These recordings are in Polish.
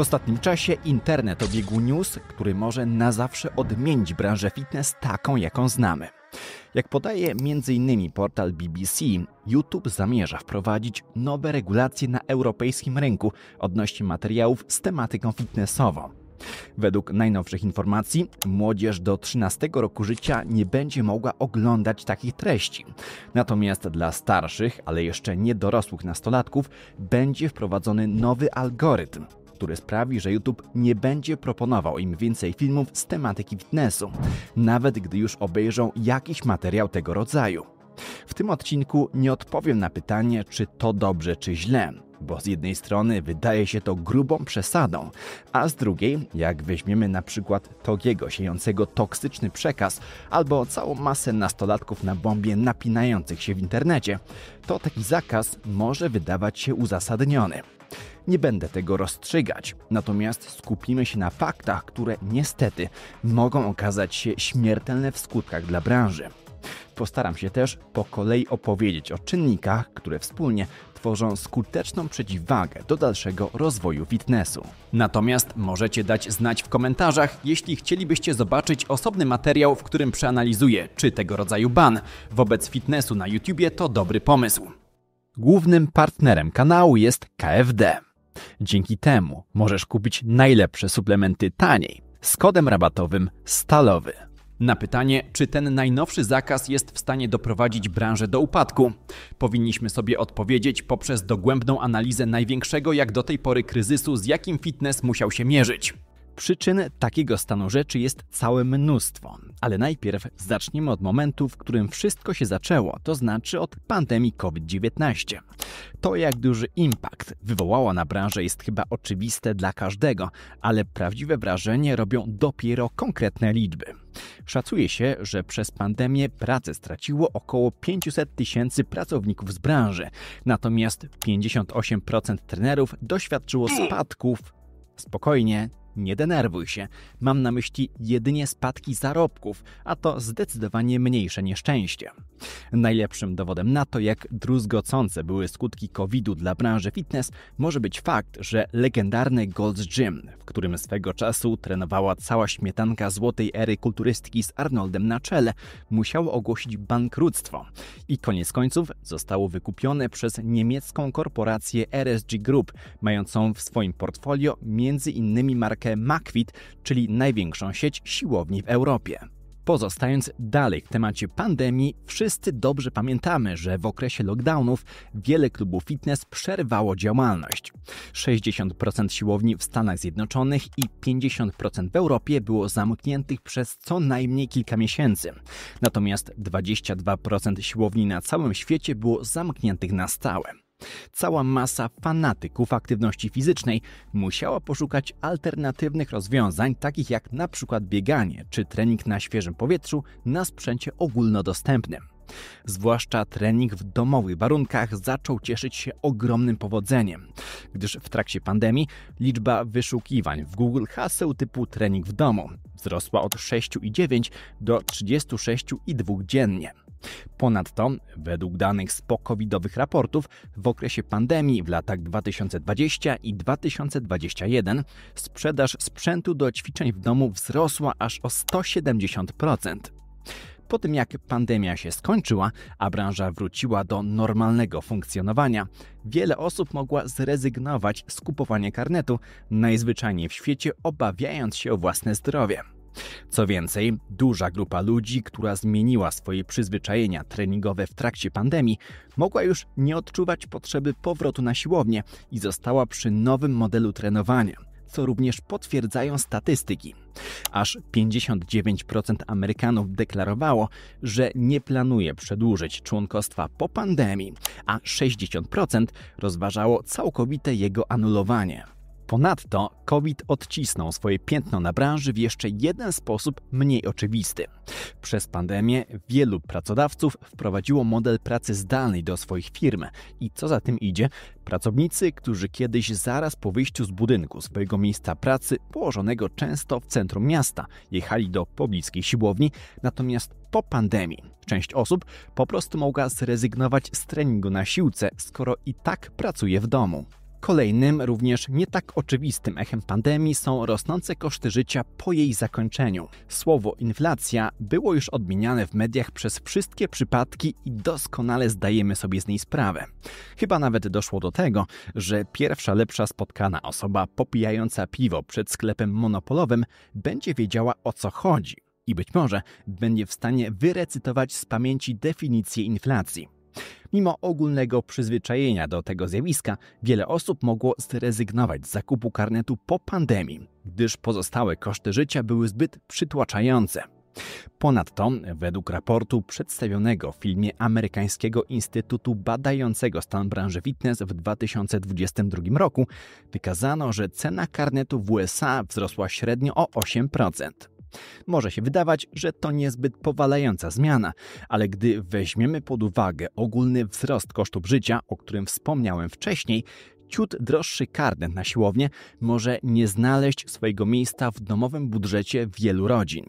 W ostatnim czasie internet obiegł news, który może na zawsze odmienić branżę fitness taką, jaką znamy. Jak podaje m.in. portal BBC, YouTube zamierza wprowadzić nowe regulacje na europejskim rynku odnośnie materiałów z tematyką fitnessową. Według najnowszych informacji, młodzież do 13 roku życia nie będzie mogła oglądać takich treści. Natomiast dla starszych, ale jeszcze nie dorosłych nastolatków, będzie wprowadzony nowy algorytm, który sprawi, że YouTube nie będzie proponował im więcej filmów z tematyki fitnessu, nawet gdy już obejrzą jakiś materiał tego rodzaju. W tym odcinku nie odpowiem na pytanie, czy to dobrze, czy źle, bo z jednej strony wydaje się to grubą przesadą, a z drugiej, jak weźmiemy na przykład Togiego siejącego toksyczny przekaz albo całą masę nastolatków na bombie napinających się w internecie, to taki zakaz może wydawać się uzasadniony. Nie będę tego rozstrzygać. Natomiast skupimy się na faktach, które niestety mogą okazać się śmiertelne w skutkach dla branży. Postaram się też po kolei opowiedzieć o czynnikach, które wspólnie tworzą skuteczną przeciwwagę do dalszego rozwoju fitnessu. Natomiast możecie dać znać w komentarzach, jeśli chcielibyście zobaczyć osobny materiał, w którym przeanalizuję, czy tego rodzaju ban wobec fitnessu na YouTubie to dobry pomysł. Głównym partnerem kanału jest KFD. Dzięki temu możesz kupić najlepsze suplementy taniej z kodem rabatowym STALOWY. Na pytanie, czy ten najnowszy zakaz jest w stanie doprowadzić branżę do upadku, powinniśmy sobie odpowiedzieć poprzez dogłębną analizę największego jak do tej pory kryzysu, z jakim fitness musiał się mierzyć. Przyczyn takiego stanu rzeczy jest całe mnóstwo, ale najpierw zaczniemy od momentu, w którym wszystko się zaczęło, to znaczy od pandemii COVID-19. To, jak duży impact wywołała na branżę, jest chyba oczywiste dla każdego, ale prawdziwe wrażenie robią dopiero konkretne liczby. Szacuje się, że przez pandemię pracę straciło około 500 tysięcy pracowników z branży, natomiast 58% trenerów doświadczyło spadków. Spokojnie, nie denerwuj się. Mam na myśli jedynie spadki zarobków, a to zdecydowanie mniejsze nieszczęście. Najlepszym dowodem na to, jak druzgocące były skutki COVID-u dla branży fitness, może być fakt, że legendarny Gold's Gym, w którym swego czasu trenowała cała śmietanka złotej ery kulturystyki z Arnoldem na czele, musiało ogłosić bankructwo i koniec końców zostało wykupione przez niemiecką korporację RSG Group, mającą w swoim portfolio m.in. markę markę Makwit, czyli największą sieć siłowni w Europie. Pozostając dalej w temacie pandemii, wszyscy dobrze pamiętamy, że w okresie lockdownów wiele klubów fitness przerwało działalność. 60% siłowni w Stanach Zjednoczonych i 50% w Europie było zamkniętych przez co najmniej kilka miesięcy. Natomiast 22% siłowni na całym świecie było zamkniętych na stałe. Cała masa fanatyków aktywności fizycznej musiała poszukać alternatywnych rozwiązań, takich jak na przykład bieganie czy trening na świeżym powietrzu na sprzęcie ogólnodostępnym. Zwłaszcza trening w domowych warunkach zaczął cieszyć się ogromnym powodzeniem, gdyż w trakcie pandemii liczba wyszukiwań w Google haseł typu trening w domu wzrosła od 6,9 do 36,2 dziennie. Ponadto, według danych z pokowidowych raportów, w okresie pandemii w latach 2020 i 2021 sprzedaż sprzętu do ćwiczeń w domu wzrosła aż o 170%. Po tym jak pandemia się skończyła, a branża wróciła do normalnego funkcjonowania, wiele osób mogła zrezygnować z kupowania karnetu, najzwyczajniej w świecie obawiając się o własne zdrowie. Co więcej, duża grupa ludzi, która zmieniła swoje przyzwyczajenia treningowe w trakcie pandemii, mogła już nie odczuwać potrzeby powrotu na siłownię i została przy nowym modelu trenowania, co również potwierdzają statystyki. Aż 59% Amerykanów deklarowało, że nie planuje przedłużyć członkostwa po pandemii, a 60% rozważało całkowite jego anulowanie. Ponadto COVID odcisnął swoje piętno na branży w jeszcze jeden sposób mniej oczywisty. Przez pandemię wielu pracodawców wprowadziło model pracy zdalnej do swoich firm i co za tym idzie, pracownicy, którzy kiedyś zaraz po wyjściu z budynku swojego miejsca pracy, położonego często w centrum miasta, jechali do pobliskiej siłowni, natomiast po pandemii część osób po prostu mogła zrezygnować z treningu na siłce, skoro i tak pracuje w domu. Kolejnym, również nie tak oczywistym echem pandemii są rosnące koszty życia po jej zakończeniu. Słowo inflacja było już odmieniane w mediach przez wszystkie przypadki i doskonale zdajemy sobie z niej sprawę. Chyba nawet doszło do tego, że pierwsza lepsza spotkana osoba popijająca piwo przed sklepem monopolowym będzie wiedziała o co chodzi i być może będzie w stanie wyrecytować z pamięci definicję inflacji. Mimo ogólnego przyzwyczajenia do tego zjawiska, wiele osób mogło zrezygnować z zakupu karnetu po pandemii, gdyż pozostałe koszty życia były zbyt przytłaczające. Ponadto, według raportu przedstawionego w filmie Amerykańskiego Instytutu Badającego Stan Branży Fitness w 2022 roku, wykazano, że cena karnetu w USA wzrosła średnio o 8%. Może się wydawać, że to niezbyt powalająca zmiana, ale gdy weźmiemy pod uwagę ogólny wzrost kosztów życia, o którym wspomniałem wcześniej, ciut droższy karnet na siłownię może nie znaleźć swojego miejsca w domowym budżecie wielu rodzin.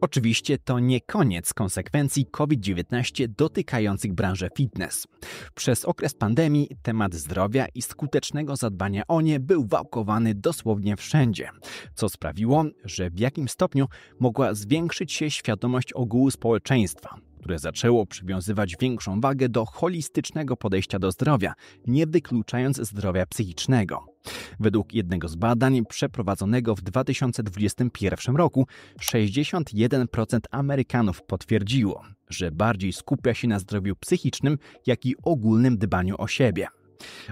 Oczywiście to nie koniec konsekwencji COVID-19 dotykających branżę fitness. Przez okres pandemii temat zdrowia i skutecznego zadbania o nie był wałkowany dosłownie wszędzie, co sprawiło, że w jakim stopniu mogła zwiększyć się świadomość ogółu społeczeństwa, które zaczęło przywiązywać większą wagę do holistycznego podejścia do zdrowia, nie wykluczając zdrowia psychicznego. Według jednego z badań przeprowadzonego w 2021 roku 61% Amerykanów potwierdziło, że bardziej skupia się na zdrowiu psychicznym, jak i ogólnym dbaniu o siebie.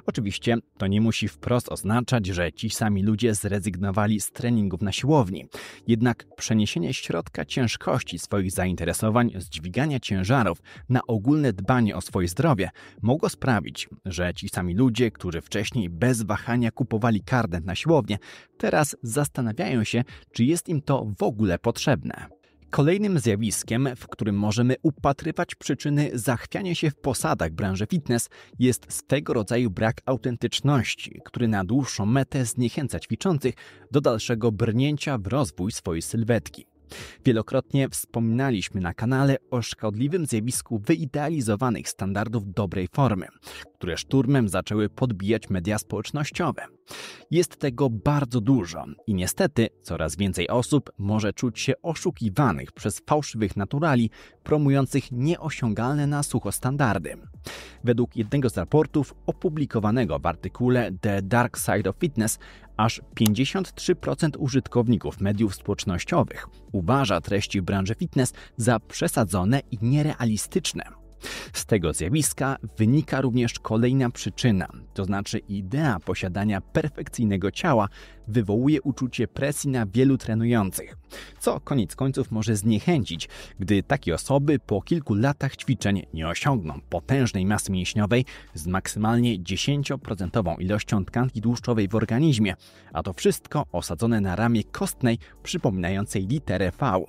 Oczywiście to nie musi wprost oznaczać, że ci sami ludzie zrezygnowali z treningów na siłowni. Jednak przeniesienie środka ciężkości swoich zainteresowań z dźwigania ciężarów na ogólne dbanie o swoje zdrowie mogło sprawić, że ci sami ludzie, którzy wcześniej bez wahania kupowali karnet na siłownię, teraz zastanawiają się, czy jest im to w ogóle potrzebne. Kolejnym zjawiskiem, w którym możemy upatrywać przyczyny zachwiania się w posadach branży fitness, jest swego rodzaju brak autentyczności, który na dłuższą metę zniechęca ćwiczących do dalszego brnięcia w rozwój swojej sylwetki. Wielokrotnie wspominaliśmy na kanale o szkodliwym zjawisku wyidealizowanych standardów dobrej formy, które szturmem zaczęły podbijać media społecznościowe. Jest tego bardzo dużo i niestety coraz więcej osób może czuć się oszukiwanych przez fałszywych naturali promujących nieosiągalne na sucho standardy. Według jednego z raportów opublikowanego w artykule The Dark Side of Fitness Aż 53% użytkowników mediów społecznościowych uważa treści branży fitness za przesadzone i nierealistyczne. Z tego zjawiska wynika również kolejna przyczyna, to znaczy idea posiadania perfekcyjnego ciała wywołuje uczucie presji na wielu trenujących, co koniec końców może zniechęcić, gdy takie osoby po kilku latach ćwiczeń nie osiągną potężnej masy mięśniowej z maksymalnie 10% ilością tkanki tłuszczowej w organizmie, a to wszystko osadzone na ramie kostnej przypominającej literę V.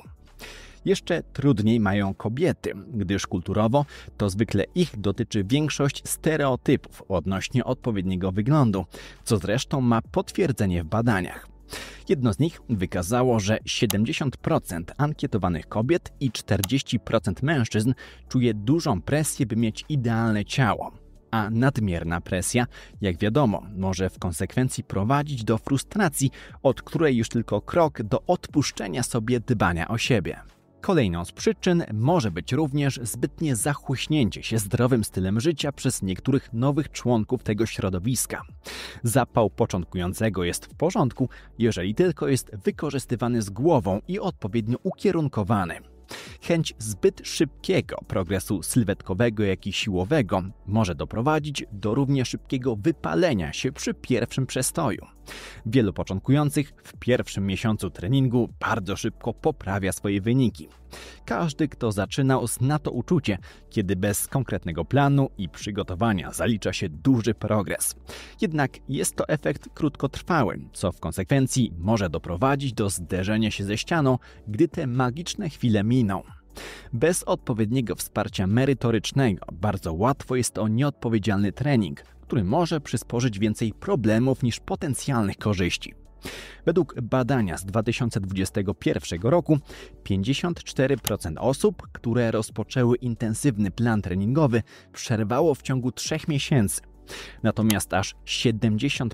Jeszcze trudniej mają kobiety, gdyż kulturowo to zwykle ich dotyczy większość stereotypów odnośnie odpowiedniego wyglądu, co zresztą ma potwierdzenie w badaniach. Jedno z nich wykazało, że 70% ankietowanych kobiet i 40% mężczyzn czuje dużą presję, by mieć idealne ciało. A nadmierna presja, jak wiadomo, może w konsekwencji prowadzić do frustracji, od której już tylko krok do odpuszczenia sobie dbania o siebie. Kolejną z przyczyn może być również zbytnie zachłyśnięcie się zdrowym stylem życia przez niektórych nowych członków tego środowiska. Zapał początkującego jest w porządku, jeżeli tylko jest wykorzystywany z głową i odpowiednio ukierunkowany. Chęć zbyt szybkiego progresu sylwetkowego, jak i siłowego może doprowadzić do równie szybkiego wypalenia się przy pierwszym przestoju. Wielu początkujących w pierwszym miesiącu treningu bardzo szybko poprawia swoje wyniki. Każdy, kto zaczynał, zna to uczucie, kiedy bez konkretnego planu i przygotowania zalicza się duży progres. Jednak jest to efekt krótkotrwały, co w konsekwencji może doprowadzić do zderzenia się ze ścianą, gdy te magiczne chwile miną. Bez odpowiedniego wsparcia merytorycznego bardzo łatwo jest to nieodpowiedzialny trening, który może przysporzyć więcej problemów niż potencjalnych korzyści. Według badania z 2021 roku 54% osób, które rozpoczęły intensywny plan treningowy, przerwało w ciągu 3 miesięcy. Natomiast aż 70%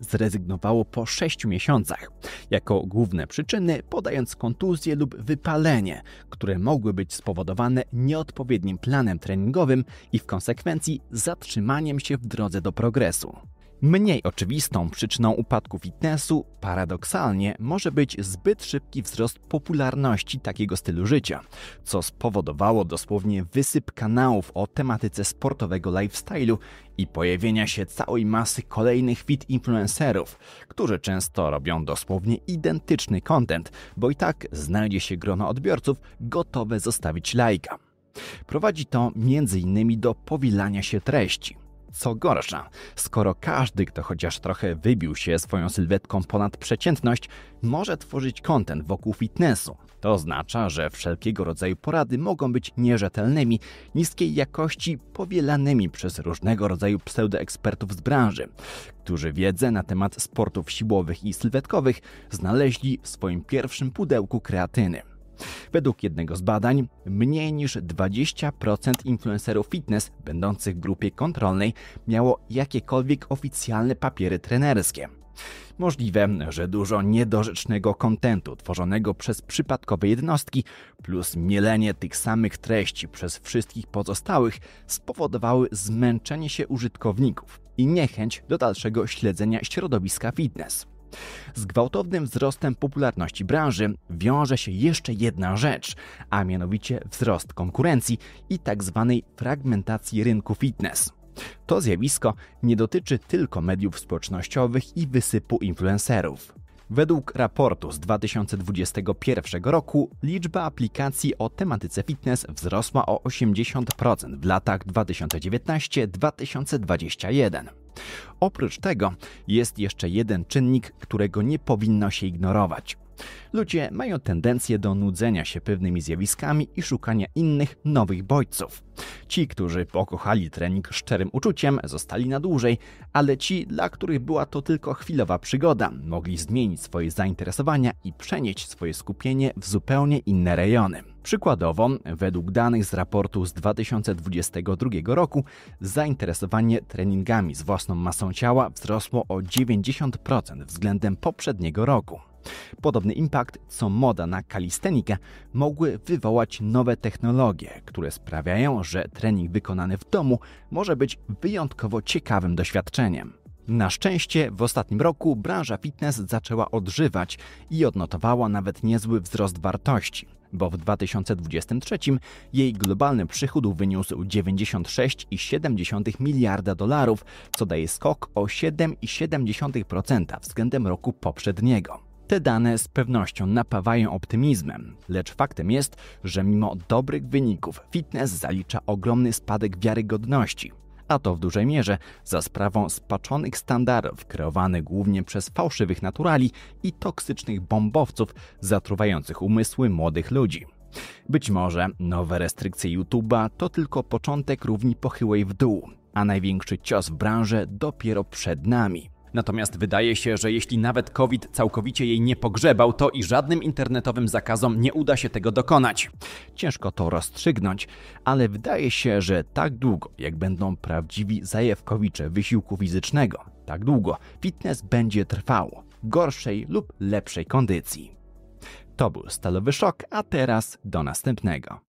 zrezygnowało po 6 miesiącach, jako główne przyczyny podając kontuzje lub wypalenie, które mogły być spowodowane nieodpowiednim planem treningowym i w konsekwencji zatrzymaniem się w drodze do progresu. Mniej oczywistą przyczyną upadku fitnessu paradoksalnie może być zbyt szybki wzrost popularności takiego stylu życia, co spowodowało dosłownie wysyp kanałów o tematyce sportowego lifestyle'u i pojawienia się całej masy kolejnych fit influencerów, którzy często robią dosłownie identyczny content, bo i tak znajdzie się grono odbiorców gotowe zostawić lajka. Prowadzi to m.in. do powielania się treści. Co gorsza, skoro każdy, kto chociaż trochę wybił się swoją sylwetką ponad przeciętność, może tworzyć kontent wokół fitnessu, to oznacza, że wszelkiego rodzaju porady mogą być nierzetelnymi, niskiej jakości, powielanymi przez różnego rodzaju pseudoekspertów z branży, którzy wiedzę na temat sportów siłowych i sylwetkowych znaleźli w swoim pierwszym pudełku kreatyny. Według jednego z badań, mniej niż 20% influencerów fitness będących w grupie kontrolnej miało jakiekolwiek oficjalne papiery trenerskie. Możliwe, że dużo niedorzecznego kontentu tworzonego przez przypadkowe jednostki, plus mielenie tych samych treści przez wszystkich pozostałych, spowodowały zmęczenie się użytkowników i niechęć do dalszego śledzenia środowiska fitness. Z gwałtownym wzrostem popularności branży wiąże się jeszcze jedna rzecz, a mianowicie wzrost konkurencji i tzw. Tak fragmentacji rynku fitness. To zjawisko nie dotyczy tylko mediów społecznościowych i wysypu influencerów. Według raportu z 2021 roku liczba aplikacji o tematyce fitness wzrosła o 80% w latach 2019-2021. Oprócz tego jest jeszcze jeden czynnik, którego nie powinno się ignorować. Ludzie mają tendencję do nudzenia się pewnymi zjawiskami i szukania innych, nowych bodźców. Ci, którzy pokochali trening szczerym uczuciem, zostali na dłużej, ale ci, dla których była to tylko chwilowa przygoda, mogli zmienić swoje zainteresowania i przenieść swoje skupienie w zupełnie inne rejony. Przykładowo, według danych z raportu z 2022 roku, zainteresowanie treningami z własną masą ciała wzrosło o 90% względem poprzedniego roku. Podobny impact co moda na kalistenikę mogły wywołać nowe technologie, które sprawiają, że trening wykonany w domu może być wyjątkowo ciekawym doświadczeniem. Na szczęście w ostatnim roku branża fitness zaczęła odżywać i odnotowała nawet niezły wzrost wartości, bo w 2023 jej globalny przychód wyniósł 96,7 miliarda dolarów, co daje skok o 7,7% względem roku poprzedniego. Te dane z pewnością napawają optymizmem, lecz faktem jest, że mimo dobrych wyników fitness zalicza ogromny spadek wiarygodności. A to w dużej mierze za sprawą spaczonych standardów kreowanych głównie przez fałszywych naturali i toksycznych bombowców zatruwających umysły młodych ludzi. Być może nowe restrykcje YouTube'a to tylko początek równi pochyłej w dół, a największy cios w branży dopiero przed nami. Natomiast wydaje się, że jeśli nawet COVID całkowicie jej nie pogrzebał, to i żadnym internetowym zakazom nie uda się tego dokonać. Ciężko to rozstrzygnąć, ale wydaje się, że tak długo, jak będą prawdziwi zajewkowicze wysiłku fizycznego, tak długo fitness będzie trwało w gorszej lub lepszej kondycji. To był Stalowy Szok, a teraz do następnego.